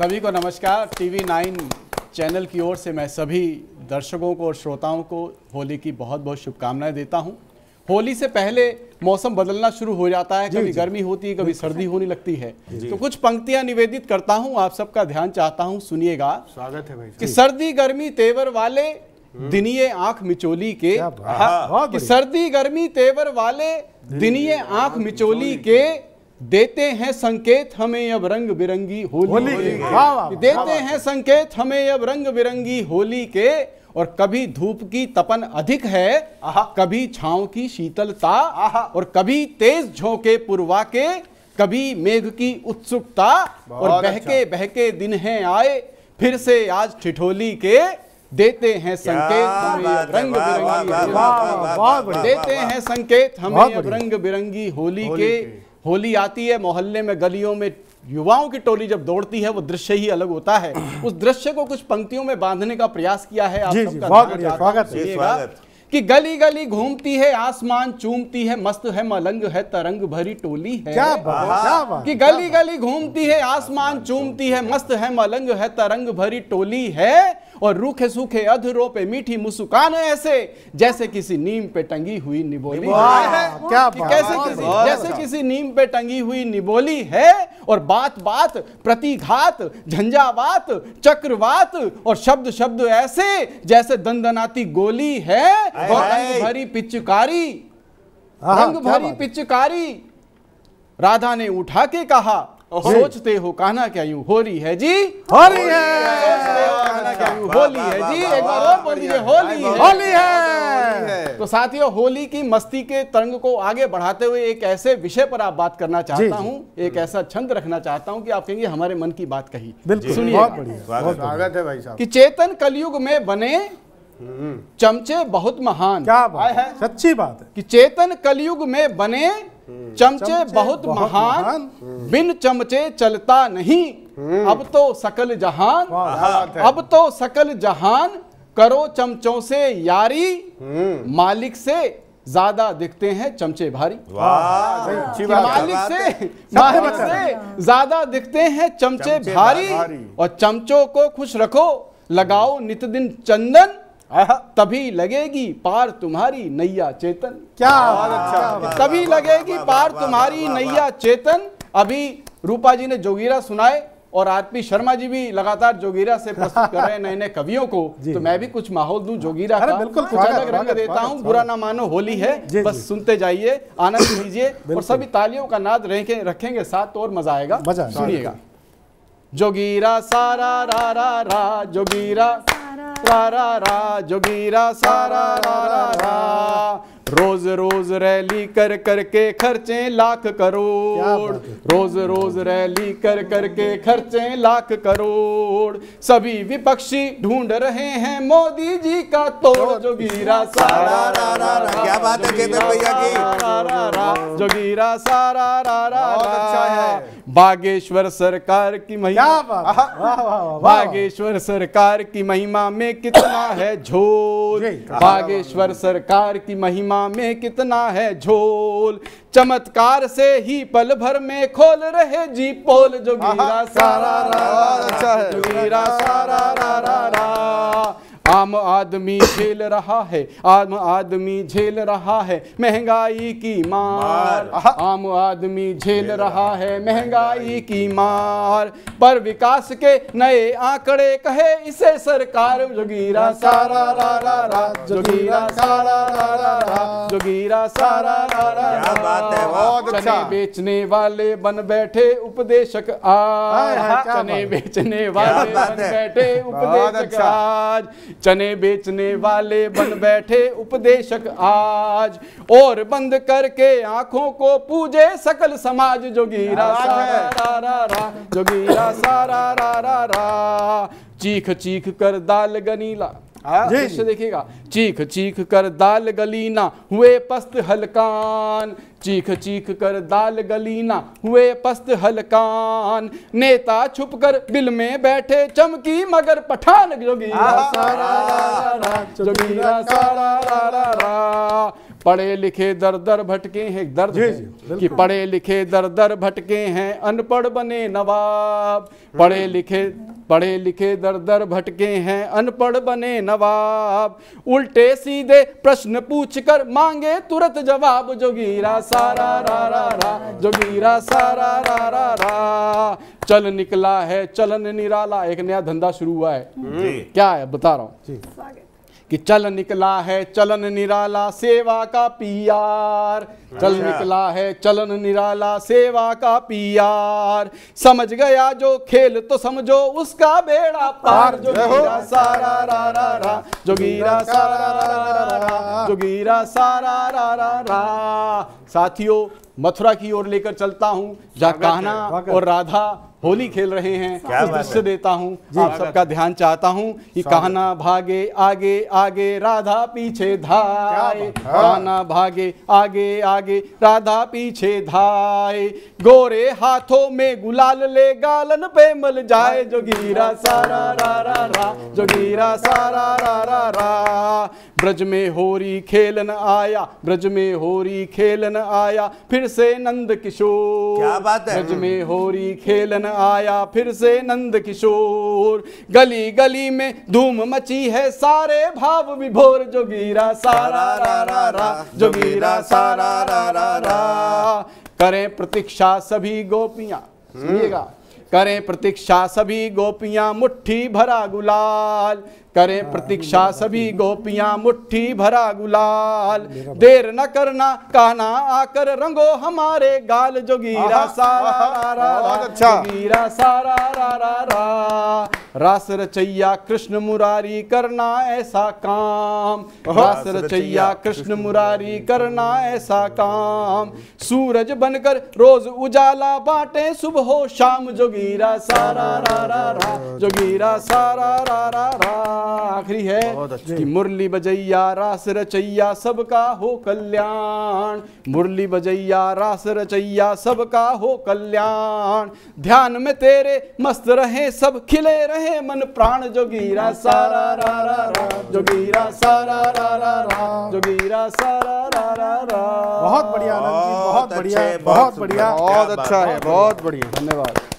सभी को नमस्कार टीवी नाइन चैनल की ओर से मैं सभी दर्शकों को और श्रोताओं को होली की बहुत बहुत शुभकामनाएं देता हूं होली से पहले मौसम बदलना शुरू हो जाता है कभी गर्मी होती है कभी सर्दी होने लगती है तो कुछ पंक्तियां निवेदित करता हूं आप सबका ध्यान चाहता हूं सुनिएगा स्वागत है भाई कि सर्दी गर्मी तेवर वाले हम्म। दिनिये आंख मिचोली के हाँ, सर्दी गर्मी तेवर वाले दिनिये आंख मिचोली के देते हैं संकेत हमें अब रंग बिरंगी होली, होली के वाँ देते हैं संकेत हमें अब रंग बिरंगी होली के और कभी धूप की तपन अधिक है कभी छाव की शीतलता और कभी तेज झोंके पुरवा के कभी मेघ की उत्सुकता और अच्छा। बहके अच्छा। बहके दिन हैं आए फिर से आज ठिठोली के देते हैं संकेत रंग बिरंगी देते हैं संकेत हमें रंग बिरंगी होली के होली आती है मोहल्ले में गलियों में युवाओं की टोली जब दौड़ती है वो दृश्य ही अलग होता है उस दृश्य को कुछ पंक्तियों में बांधने का प्रयास किया है आप स्वागत कि गली गली घूमती है आसमान चूमती है मस्त है मलंग है तरंग भरी टोली है क्या बात कि गली गली घूमती है आसमान चूमती है मस्त है मलंग है तरंग भरी टोली है और रूखे सूखे अधरों पे मीठी मुस्कान ऐसे जैसे किसी नीम पे टंगी हुई निबोली है क्या कि कैसे किसी जैसे अच्छा। किसी नीम पे टंगी हुई निबोली है और बात बात प्रतिघात झंझावात चक्रवात और शब्द शब्द ऐसे जैसे दंदनाती गोली है और रंग भरी पिचकारी रंग भरी पिचकारी राधा ने उठा के कहा सोचते हो कहना क्या यूं हो रही है जी हो रही है होली है जी एक बार और बोल दीजिए होली होली है तो साथियों होली की मस्ती के तरंग को आगे बढ़ाते हुए एक ऐसे विषय पर आप बात करना चाहता हूँ एक हम्म। ऐसा छंद रखना चाहता हूँ कि आप कहेंगे हमारे मन की बात कही बिल्कुल सुनिए स्वागत है भाई साहब कि चेतन कलयुग में बने हम्म। चमचे बहुत महान क्या बात है सच्ची बात है कि चेतन कलयुग में बने हम्म। चमचे बहुत महान बिन चमचे चलता नहीं हम्म। अब तो सकल जहान हाँ। अब तो सकल जहान करो चमचों से यारी हम्म। मालिक से ज्यादा दिखते हैं चमचे भारी हाँ। मालिक से मालिक से अच्छा। ज्यादा दिखते हैं चमचे भारी और चमचों को खुश रखो लगाओ नित दिन चंदन तभी लगेगी पार तुम्हारी नैया चेतन क्या हाँ। तभी लगेगी पार तुम्हारी नैया चेतन अभी रूपा जी ने जोगीरा सुनाए और आरपी शर्मा जी भी लगातार जोगीरा से प्रस्तुत कर रहे हैं नए नए कवियों को तो मैं भी कुछ माहौल दूं जोगीरा का बिल्कुल कुछ अलग रंग देता हूं बुरा ना मानो होली है बस सुनते जाइए आनंद लीजिए और सभी तालियों का नाद रखेंगे साथ और मजा आएगा सुनिएगा जोगीरा सारा रा रा रा जोगीरा रा रा रा जोगीरा सारा रा रा रा रोज रोज रैली कर करके खर्चे लाख करोड़ रोज रोज रैली कर करके खर्चे लाख करोड़ सभी विपक्षी ढूंढ रहे हैं मोदी जी का तोड़ जोगीरा सारा रा रा रा क्या बात है भैया की जोगीरा सारा रा रा अच्छा है बागेश्वर सरकार की महिमा बागेश्वर सरकार की महिमा में कितना है झोल बागेश्वर सरकार की महिमा में कितना है झोल चमत्कार से ही पल भर में खोल रहे जी पोल जो गिरा सारा अच्छा है आदमी झेल रहा है आम आदमी झेल रहा है महंगाई की मार आम आदमी झेल रहा है महंगाई की मार पर विकास के नए आंकड़े कहे इसे सरकार जोगीरा सारा रा रा रा जोगीरा सारा रा रा रा जोगीरा सारा रा रा रा बात है बहुत अच्छा बेचने वाले बन बैठे उपदेशक आज चने बेचने वाले बन बैठे उपदेशक अच्छा। आज चने बेचने वाले बन बैठे उपदेशक आज और बंद करके आंखों को पूजे सकल समाज जोगीरा सारा रा रा जोगीरा सारा रा रा रा चीख चीख कर दाल गनीला दृश्य हाँ, देखिएगा चीख चीख कर दाल गलीना हुए पस्त हलकान चीख चीख कर दाल गलीना हुए पस्त हलकान नेता छुप कर बिल में बैठे चमकी मगर पठान जोगी जोगी पढ़े लिखे दर दर भटके हैं दर्द है। कि पढ़े लिखे दर दर भटके हैं अनपढ़ बने नवाब पढ़े लिखे पढ़े लिखे दर दर भटके हैं अनपढ़ बने नवाब उल्टे सीधे प्रश्न पूछकर मांगे तुरंत जवाब जोगीरा सारा रा रा रा जोगीरा सारा रा रा रा चल निकला है चलन निराला एक नया धंधा शुरू हुआ है क्या है बता रहा हूँ कि चल निकला है चलन निराला सेवा का पीआर चल अच्छा। निकला है चलन निराला सेवा का पीआर समझ गया जो खेल तो समझो उसका बेड़ा पार जो गिरा सारा रा रा रा जो गिरा सारा रा रा रा रा जो गिरा सारा रा रा रा साथियों मथुरा की ओर लेकर चलता हूँ जहाँ कान्हा और राधा होली खेल रहे हैं दृश्य देता हूँ आप सबका ध्यान चाहता हूँ कि कहना भागे आगे आगे राधा पीछे धाए कहना भागे आगे आगे राधा पीछे धाए गोरे हाथों में गुलाल ले गालन पे मल जाए जो गिरा सारा रा रा रा जो गिरा सारा रा रा रा ब्रज में होरी खेलन आया ब्रज में होरी खेलन आया फिर से नंद किशोर क्या बात है ब्रज में होरी खेलन आया फिर से नंद किशोर गली गली में धूम मची है सारे भाव विभोर जो गिरा सारा रा रा रा जो गिरा सारा रा रा रा करें प्रतीक्षा सभी गोपियां सुनिएगा हम्म। करें प्रतीक्षा सभी गोपियां मुट्ठी भरा गुलाल करें प्रतीक्षा सभी गोपियां मुट्ठी भरा गुलाल देर न करना कहना आकर रंगो हमारे गाल जोगीरा सारा अच्छा जोगीरा सारा रा रा रा रास रचैया कृष्ण मुरारी करना ऐसा काम रास रचैया कृष्ण मुरारी करना ऐसा काम सूरज बनकर रोज उजाला बाटे सुबह हो शाम जोगीरा सारा रा रा रा जोगीरा सारा रा रा रा आखिरी है कि मुरली बजैया रास रचैया सबका हो कल्याण मुरली बजैया रास रचैया सबका हो कल्याण ध्यान में तेरे मस्त रहे सब खिले रहे मन प्राण जोगीरा सारा रा रा रा जोगीरा सारा रा रा रा जोगीरा सारा रा रा रा बहुत बढ़िया बहुत बढ़िया बहुत बढ़िया बहुत अच्छा है बहुत बढ़िया धन्यवाद